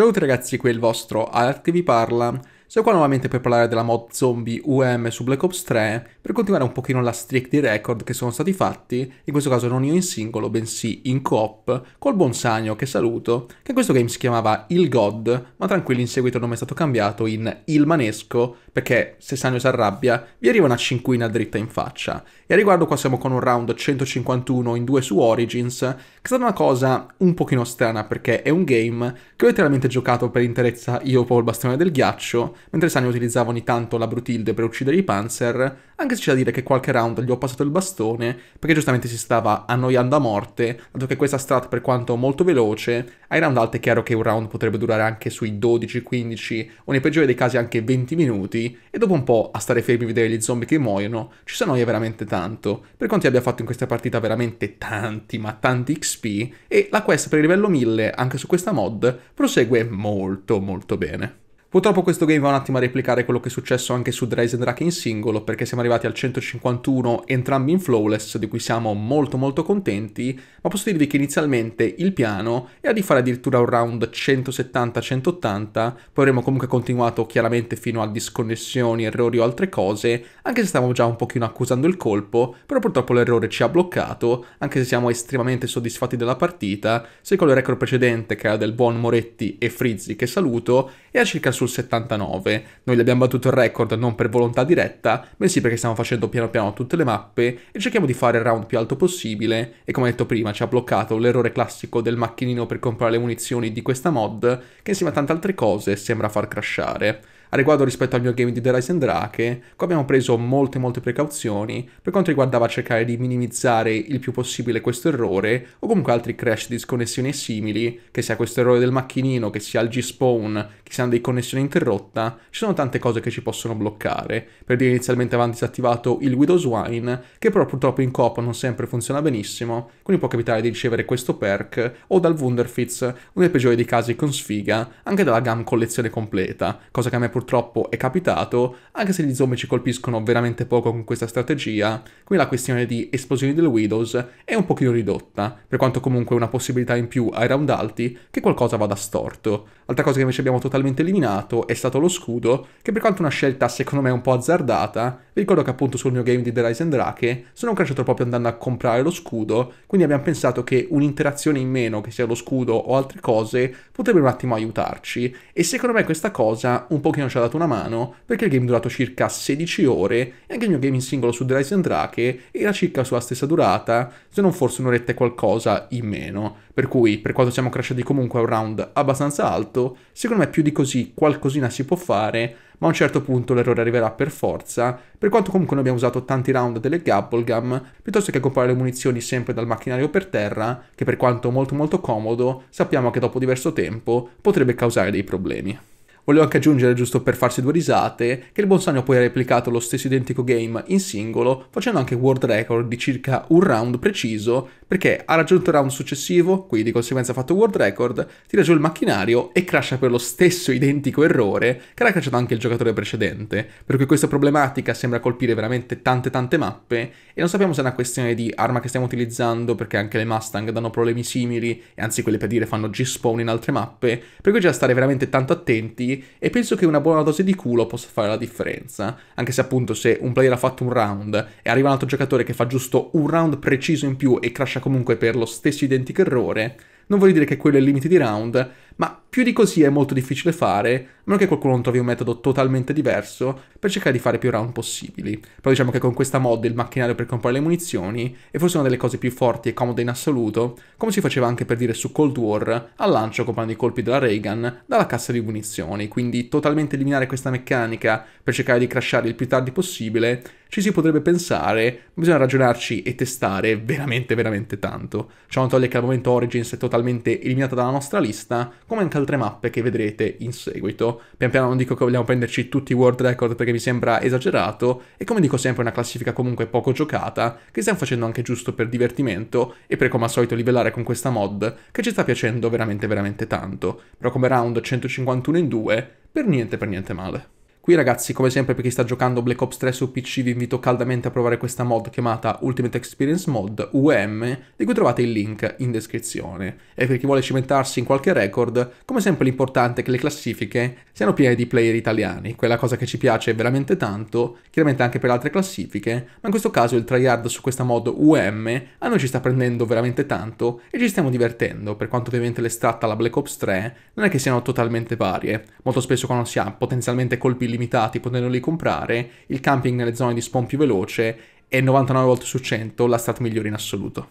Ciao a tutti ragazzi, qui è il vostro Art vi parla. Sono qua nuovamente per parlare della mod zombie UM su Black Ops 3, per continuare un pochino la streak di record che sono stati fatti, in questo caso non io in singolo, bensì in coop, col buon Sagno che saluto, che in questo game si chiamava Il God, ma tranquilli in seguito il nome è stato cambiato in Il Manesco, perché se Sanio si arrabbia vi arriva una cinquina dritta in faccia. E a riguardo qua siamo con un round 151 in 2 su Origins, che è stata una cosa un pochino strana perché è un game che ho letteralmente giocato per interezza io il bastone del ghiaccio, mentre Sanio utilizzava ogni tanto la Brutilde per uccidere i Panzer, anche se c'è da dire che qualche round gli ho passato il bastone perché giustamente si stava annoiando a morte, dato che questa strat per quanto molto veloce, ai round alti è chiaro che un round potrebbe durare anche sui 12, 15 o nei peggiori dei casi anche 20 minuti, e dopo un po' a stare fermi e vedere gli zombie che muoiono ci si annoia veramente tanto. Per quanto abbia fatto in questa partita veramente tanti ma tanti XP e la quest per il livello 1000 anche su questa mod prosegue molto molto bene. Purtroppo questo game va un attimo a replicare quello che è successo anche su Dresden Rack in singolo, perché siamo arrivati al 151 entrambi in flawless, di cui siamo molto molto contenti, ma posso dirvi che inizialmente il piano era di fare addirittura un round 170-180, poi avremmo comunque continuato chiaramente fino a disconnessioni, errori o altre cose, anche se stavamo già un pochino accusando il colpo, però purtroppo l'errore ci ha bloccato, anche se siamo estremamente soddisfatti della partita, se con il record precedente che era del buon Moretti e Frizzi che saluto, e a circa sul 79. Noi gli abbiamo battuto il record non per volontà diretta, bensì perché stiamo facendo piano piano tutte le mappe e cerchiamo di fare il round più alto possibile e come detto prima ci ha bloccato l'errore classico del macchinino per comprare le munizioni di questa mod che insieme a tante altre cose sembra far crashare. A riguardo rispetto al mio game di The Rise and Drake, qua abbiamo preso molte molte precauzioni per quanto riguardava cercare di minimizzare il più possibile questo errore o comunque altri crash, di e simili, che sia questo errore del macchinino, che sia il G-spawn, che siano dei connessioni interrotta, ci sono tante cose che ci possono bloccare. Per dire inizialmente avevamo disattivato il Widow's Wine, che però purtroppo in coop non sempre funziona benissimo, quindi può capitare di ricevere questo perk o dal Wunderfitz, uno dei peggiori dei casi con sfiga, anche dalla GAM collezione completa, cosa che a me purtroppo purtroppo è capitato, anche se gli zombie ci colpiscono veramente poco con questa strategia, qui la questione di esplosioni del Widows è un pochino ridotta, per quanto comunque una possibilità in più ai round alti che qualcosa vada storto. Altra cosa che invece abbiamo totalmente eliminato è stato lo scudo, che per quanto una scelta secondo me un po' azzardata, vi ricordo che appunto sul mio game di The Rise and Drake sono cresciuto proprio andando a comprare lo scudo, quindi abbiamo pensato che un'interazione in meno, che sia lo scudo o altre cose, potrebbe un attimo aiutarci, e secondo me questa cosa un pochino ci ha dato una mano perché il game è durato circa 16 ore e anche il mio game in singolo su The Rise and Drake era circa sulla stessa durata, se non forse un'oretta e qualcosa in meno. Per cui, per quanto siamo crashati comunque a un round abbastanza alto, secondo me più di così qualcosina si può fare, ma a un certo punto l'errore arriverà per forza, per quanto comunque noi abbiamo usato tanti round delle Gabblegum, piuttosto che comprare le munizioni sempre dal macchinario per terra, che per quanto molto molto comodo, sappiamo che dopo diverso tempo potrebbe causare dei problemi. Volevo anche aggiungere, giusto per farsi due risate, che il Bonsagno poi ha replicato lo stesso identico game in singolo, facendo anche world record di circa un round preciso perché ha raggiunto il round successivo, quindi di conseguenza ha fatto world record, tira giù il macchinario e crasha per lo stesso identico errore che era crashato anche il giocatore precedente, per cui questa problematica sembra colpire veramente tante tante mappe e non sappiamo se è una questione di arma che stiamo utilizzando perché anche le Mustang danno problemi simili e anzi quelle per dire fanno G-spawn in altre mappe, per cui c'è da stare veramente tanto attenti e penso che una buona dose di culo possa fare la differenza, anche se appunto se un player ha fatto un round e arriva un altro giocatore che fa giusto un round preciso in più e crasha comunque per lo stesso identico errore, non vuol dire che quello è il limite di round, ma più di così è molto difficile fare, a meno che qualcuno non trovi un metodo totalmente diverso per cercare di fare più round possibili. Però diciamo che con questa mod il macchinario per comprare le munizioni è forse una delle cose più forti e comode in assoluto, come si faceva anche per dire su Cold War, al lancio comprando i colpi della Reagan dalla cassa di munizioni, quindi totalmente eliminare questa meccanica per cercare di crashare il più tardi possibile ci si potrebbe pensare, bisogna ragionarci e testare veramente veramente tanto. Ciò non toglie che al momento Origins è totalmente eliminata dalla nostra lista, come anche altre mappe che vedrete in seguito. Pian piano non dico che vogliamo prenderci tutti i world record perché mi sembra esagerato, e come dico sempre è una classifica comunque poco giocata, che stiamo facendo anche giusto per divertimento e per come al solito livellare con questa mod, che ci sta piacendo veramente veramente tanto. Però come round 151 in 2, per niente per niente male. Qui ragazzi, come sempre per chi sta giocando Black Ops 3 su PC, vi invito caldamente a provare questa mod chiamata Ultimate Experience Mod UM, di cui trovate il link in descrizione. E per chi vuole cimentarsi in qualche record, come sempre l'importante è che le classifiche siano pieni di player italiani, quella cosa che ci piace veramente tanto, chiaramente anche per altre classifiche, ma in questo caso il tryhard su questa mod UM a noi ci sta prendendo veramente tanto e ci stiamo divertendo, per quanto ovviamente l'estratta alla Black Ops 3 non è che siano totalmente varie, molto spesso quando si ha potenzialmente colpi limitati potendoli comprare, il camping nelle zone di spawn più veloce è 99 volte su 100 la strat migliore in assoluto.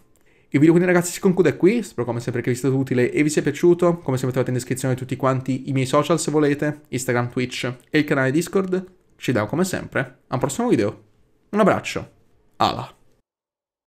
Il video quindi ragazzi si conclude qui, spero come sempre che vi sia stato utile e vi sia piaciuto, come sempre trovate in descrizione tutti quanti i miei social se volete, Instagram, Twitch e il canale Discord, ci vediamo come sempre a un prossimo video, un abbraccio, alla!